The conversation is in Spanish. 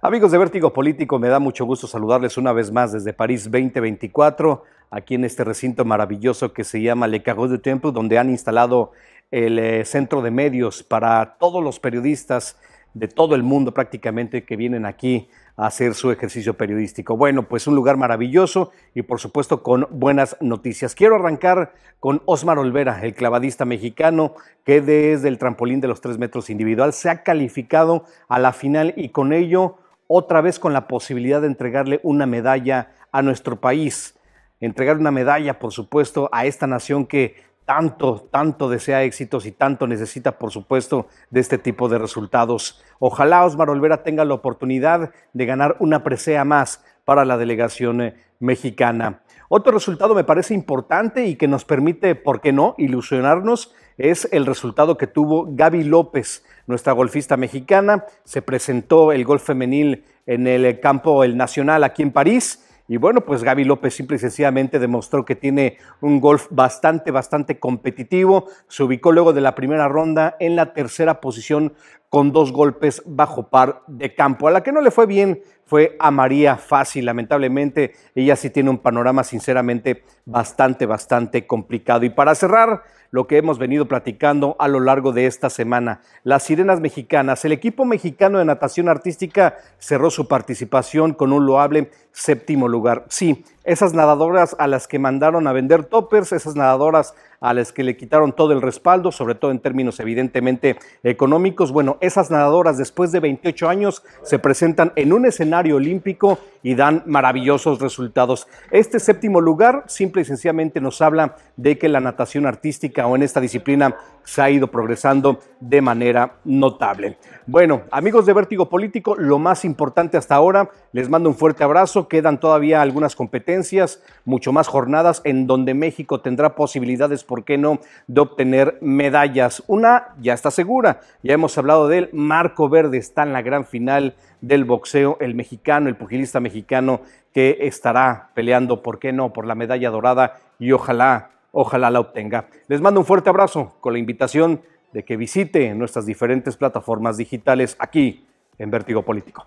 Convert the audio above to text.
Amigos de Vértigo Político, me da mucho gusto saludarles una vez más desde París 2024, aquí en este recinto maravilloso que se llama Le Carreau du Temple, donde han instalado el eh, centro de medios para todos los periodistas de todo el mundo prácticamente que vienen aquí a hacer su ejercicio periodístico. Bueno, pues un lugar maravilloso y por supuesto con buenas noticias. Quiero arrancar con Osmar Olvera, el clavadista mexicano que desde el trampolín de los tres metros individual se ha calificado a la final y con ello otra vez con la posibilidad de entregarle una medalla a nuestro país. Entregar una medalla, por supuesto, a esta nación que tanto, tanto desea éxitos y tanto necesita, por supuesto, de este tipo de resultados. Ojalá Osmar Olvera tenga la oportunidad de ganar una presea más para la delegación eh, mexicana. Otro resultado me parece importante y que nos permite, ¿por qué no?, ilusionarnos es el resultado que tuvo Gaby López, nuestra golfista mexicana. Se presentó el golf femenil en el campo El Nacional aquí en París. Y bueno, pues Gaby López simple y sencillamente demostró que tiene un golf bastante, bastante competitivo. Se ubicó luego de la primera ronda en la tercera posición con dos golpes bajo par de campo. A la que no le fue bien fue a María Fácil. Lamentablemente, ella sí tiene un panorama sinceramente bastante, bastante complicado. Y para cerrar lo que hemos venido platicando a lo largo de esta semana, las Sirenas Mexicanas, el equipo mexicano de natación artística cerró su participación con un loable séptimo lugar. Sí, esas nadadoras a las que mandaron a vender toppers, esas nadadoras a las que le quitaron todo el respaldo, sobre todo en términos evidentemente económicos. Bueno, esas nadadoras después de 28 años se presentan en un escenario olímpico y dan maravillosos resultados. Este séptimo lugar simple y sencillamente nos habla de que la natación artística o en esta disciplina se ha ido progresando de manera notable. Bueno, amigos de Vértigo Político, lo más importante hasta ahora, les mando un fuerte abrazo, quedan todavía algunas competencias mucho más jornadas en donde México tendrá posibilidades, ¿por qué no?, de obtener medallas. Una ya está segura, ya hemos hablado del Marco Verde está en la gran final del boxeo, el mexicano, el pugilista mexicano que estará peleando, ¿por qué no?, por la medalla dorada y ojalá, ojalá la obtenga. Les mando un fuerte abrazo con la invitación de que visite nuestras diferentes plataformas digitales aquí en Vértigo Político.